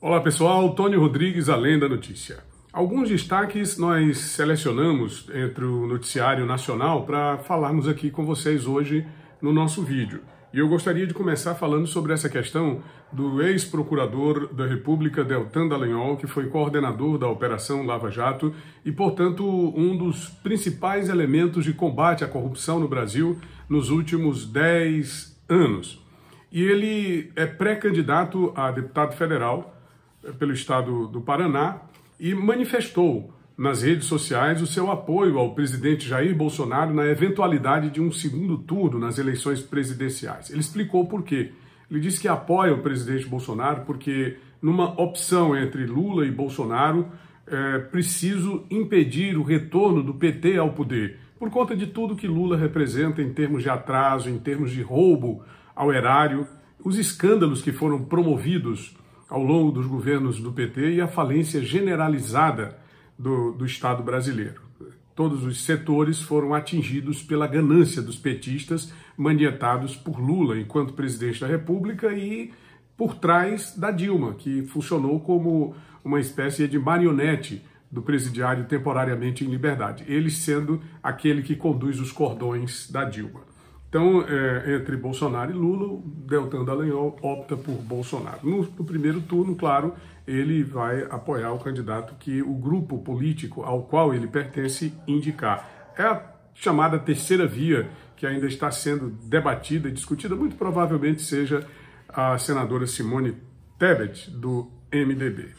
Olá pessoal, Tony Rodrigues, Além da Notícia. Alguns destaques nós selecionamos entre o noticiário nacional para falarmos aqui com vocês hoje no nosso vídeo. E eu gostaria de começar falando sobre essa questão do ex-procurador da República, Deltan Dallagnol, que foi coordenador da Operação Lava Jato e, portanto, um dos principais elementos de combate à corrupção no Brasil nos últimos 10 anos. E ele é pré-candidato a deputado federal pelo estado do Paraná e manifestou nas redes sociais o seu apoio ao presidente Jair Bolsonaro na eventualidade de um segundo turno nas eleições presidenciais. Ele explicou por quê. Ele disse que apoia o presidente Bolsonaro porque, numa opção entre Lula e Bolsonaro, é preciso impedir o retorno do PT ao poder, por conta de tudo que Lula representa em termos de atraso, em termos de roubo ao erário, os escândalos que foram promovidos ao longo dos governos do PT e a falência generalizada do, do Estado brasileiro. Todos os setores foram atingidos pela ganância dos petistas, manietados por Lula enquanto presidente da República e por trás da Dilma, que funcionou como uma espécie de marionete do presidiário temporariamente em liberdade, ele sendo aquele que conduz os cordões da Dilma. Então, é, entre Bolsonaro e Lula, Deltan Dallagnol opta por Bolsonaro. No, no, primeiro turno, claro, ele vai apoiar o candidato que o grupo político ao qual ele pertence indicar. É a chamada terceira via, que ainda está sendo debatida e discutida, muito provavelmente seja a senadora Simone Tebet, do MDB.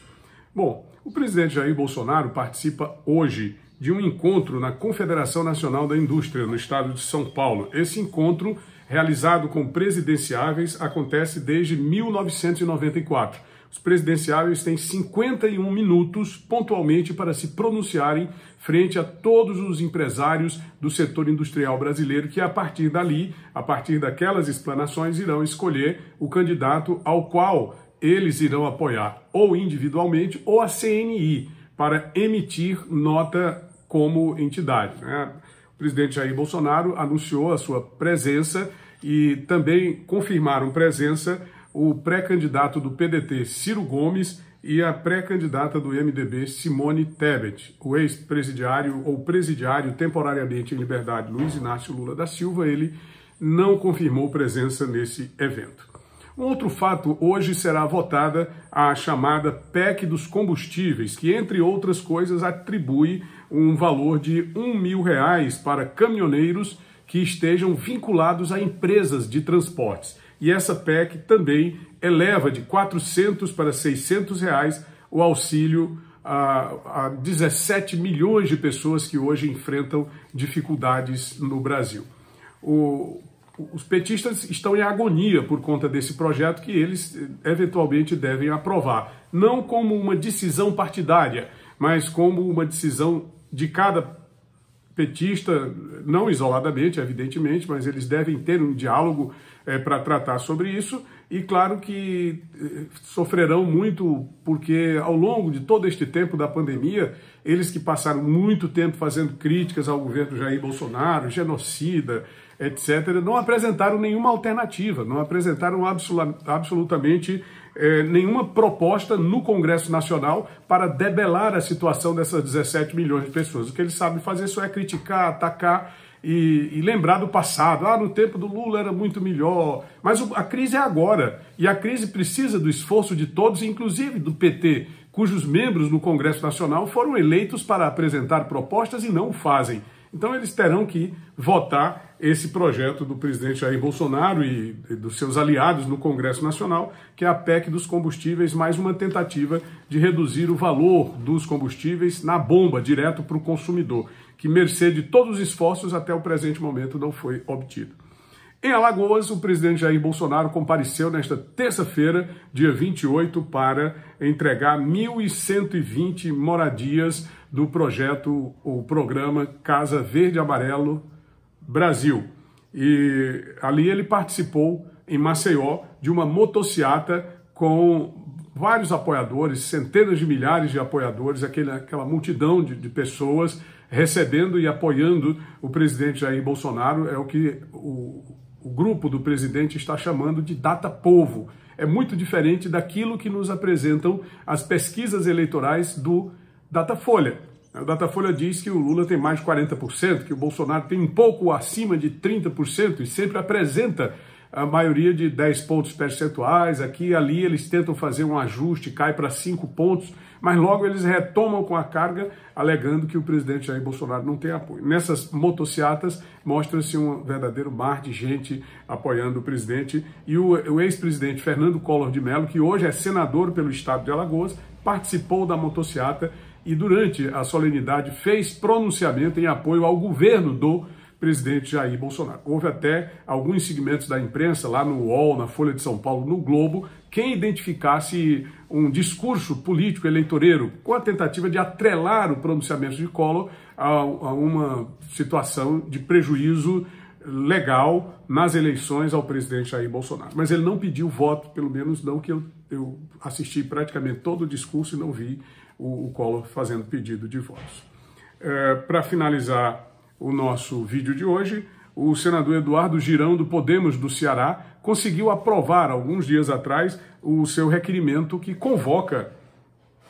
Bom, o presidente Jair Bolsonaro participa hoje de um encontro na Confederação Nacional da Indústria, no estado de São Paulo. Esse encontro, realizado com presidenciáveis, acontece desde 1994. Os presidenciáveis têm 51 minutos pontualmente para se pronunciarem frente a todos os empresários do setor industrial brasileiro, que a partir dali, a partir daquelas explanações, irão escolher o candidato ao qual eles irão apoiar, ou individualmente, ou a CNI, para emitir nota como entidade. Né? O presidente Jair Bolsonaro anunciou a sua presença e também confirmaram presença o pré-candidato do PDT, Ciro Gomes, e a pré-candidata do MDB, Simone Tebet. O ex-presidiário ou presidiário temporariamente em liberdade, Luiz Inácio Lula da Silva, ele não confirmou presença nesse evento. Um outro fato, hoje será votada a chamada PEC dos combustíveis, que, entre outras coisas, atribui um valor de um mil reais para caminhoneiros que estejam vinculados a empresas de transportes. E essa PEC também eleva de 400 para 600 reais o auxílio a, a 17 milhões de pessoas que hoje enfrentam dificuldades no Brasil. O, os petistas estão em agonia por conta desse projeto que eles eventualmente devem aprovar. Não como uma decisão partidária, mas como uma decisão de cada petista, não isoladamente, evidentemente, mas eles devem ter um diálogo é, para tratar sobre isso. E claro que eh, sofrerão muito, porque ao longo de todo este tempo da pandemia, eles que passaram muito tempo fazendo críticas ao governo Jair Bolsonaro, genocida, etc., não apresentaram nenhuma alternativa, não apresentaram absolutamente eh, nenhuma proposta no Congresso Nacional para debelar a situação dessas 17 milhões de pessoas. O que eles sabem fazer só é criticar, atacar e, e lembrar do passado. Ah, no tempo do Lula era muito melhor. Mas o, a crise é agora. E a crise precisa do esforço de todos, inclusive do PT, cujos membros no Congresso Nacional foram eleitos para apresentar propostas e não o fazem. Então eles terão que votar esse projeto do presidente Jair Bolsonaro e dos seus aliados no Congresso Nacional, que é a PEC dos combustíveis, mais uma tentativa de reduzir o valor dos combustíveis na bomba, direto para o consumidor, que mercê de todos os esforços até o presente momento não foi obtido. Em Alagoas, o presidente Jair Bolsonaro compareceu nesta terça-feira, dia 28, para entregar 1.120 moradias do projeto ou programa Casa Verde Amarelo Brasil. E ali ele participou em Maceió de uma motociata com vários apoiadores, centenas de milhares de apoiadores, aquele, aquela multidão de, de, pessoas recebendo e apoiando o presidente Jair Bolsonaro, é o que o o grupo do presidente está chamando de data povo. É muito diferente daquilo que nos apresentam as pesquisas eleitorais do Datafolha. O Datafolha diz que o Lula tem mais de 40%, que o Bolsonaro tem um pouco acima de 30% e sempre apresenta a maioria de 10 pontos percentuais, aqui e ali eles tentam fazer um ajuste, cai para 5 pontos, mas logo eles retomam com a carga, alegando que o presidente Jair Bolsonaro não tem apoio. Nessas motociatas mostra-se um verdadeiro mar de gente apoiando o presidente e o, o ex-presidente Fernando Collor de Mello, que hoje é senador pelo estado de Alagoas, participou da motociata e durante a solenidade fez pronunciamento em apoio ao governo do presidente Jair Bolsonaro. Houve até alguns segmentos da imprensa, lá no UOL, na Folha de São Paulo, no Globo, quem identificasse um discurso político eleitoreiro com a tentativa de atrelar o pronunciamento de Collor a, a uma situação de prejuízo legal nas eleições ao presidente Jair Bolsonaro. Mas ele não pediu voto, pelo menos não que eu, eu assisti praticamente todo o discurso e não vi o, o Collor fazendo pedido de votos. É, Para finalizar o nosso vídeo de hoje, o senador Eduardo Girão, do Podemos do Ceará, conseguiu aprovar, alguns dias atrás, o seu requerimento que convoca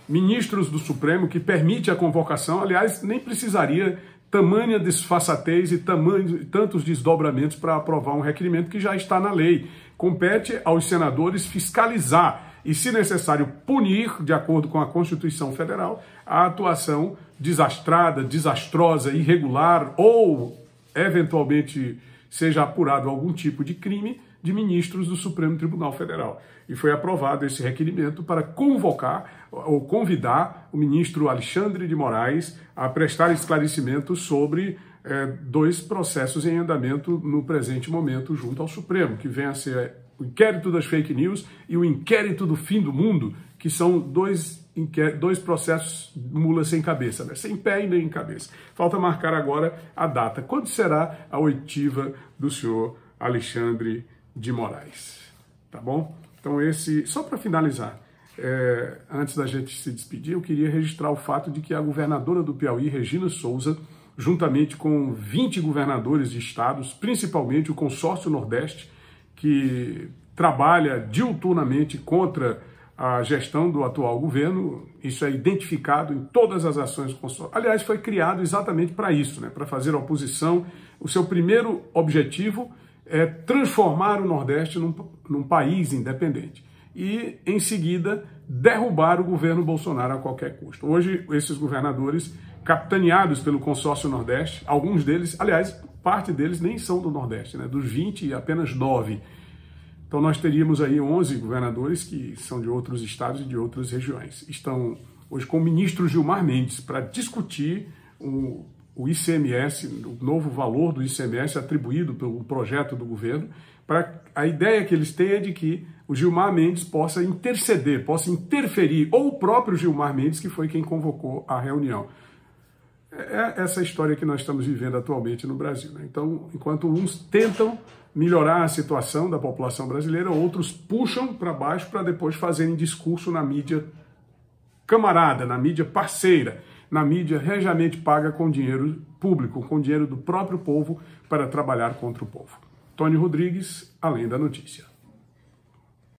ministros do Supremo, que permite a convocação. Aliás, nem precisaria tamanha desfaçatez e tamanho, tantos desdobramentos para aprovar um requerimento que já está na lei. Compete aos senadores fiscalizar e, se necessário, punir, de acordo com a Constituição Federal, a atuação desastrada, desastrosa, irregular ou, eventualmente, seja apurado algum tipo de crime de ministros do Supremo Tribunal Federal. E foi aprovado esse requerimento para convocar ou convidar o ministro Alexandre de Moraes a prestar esclarecimentos sobre eh, dois processos em andamento no presente momento junto ao Supremo, que vem a ser o inquérito das fake news e o inquérito do fim do mundo, que são dois, dois processos mula sem cabeça, né? sem pé e nem cabeça. Falta marcar agora a data. Quando será a oitiva do senhor Alexandre de Moraes? Tá bom? Então, esse, só para finalizar, é, antes da gente se despedir, eu queria registrar o fato de que a governadora do Piauí, Regina Souza, juntamente com 20 governadores de estados, principalmente o Consórcio Nordeste, que trabalha diuturnamente contra a gestão do atual governo, isso é identificado em todas as ações do consórcio. Aliás, foi criado exatamente para isso, né? para fazer a oposição. O seu primeiro objetivo é transformar o Nordeste num, num país independente e, em seguida, derrubar o governo Bolsonaro a qualquer custo. Hoje, esses governadores capitaneados pelo consórcio Nordeste, alguns deles, aliás, parte deles nem são do Nordeste, né? dos 20, apenas 9. Então nós teríamos aí 11 governadores que são de outros estados e de outras regiões. Estão hoje com o ministro Gilmar Mendes para discutir o, o ICMS, o novo valor do ICMS atribuído pelo projeto do governo, para a ideia que eles têm é de que o Gilmar Mendes possa interceder, possa interferir, ou o próprio Gilmar Mendes, que foi quem convocou a reunião. É, é essa história que nós estamos vivendo atualmente no Brasil. Né? Então, enquanto uns tentam melhorar a situação da população brasileira, outros puxam para baixo para depois fazerem discurso na mídia camarada, na mídia parceira, na mídia regiamente paga com dinheiro público, com dinheiro do próprio povo, para trabalhar contra o povo. Tony Rodrigues, Além da Notícia.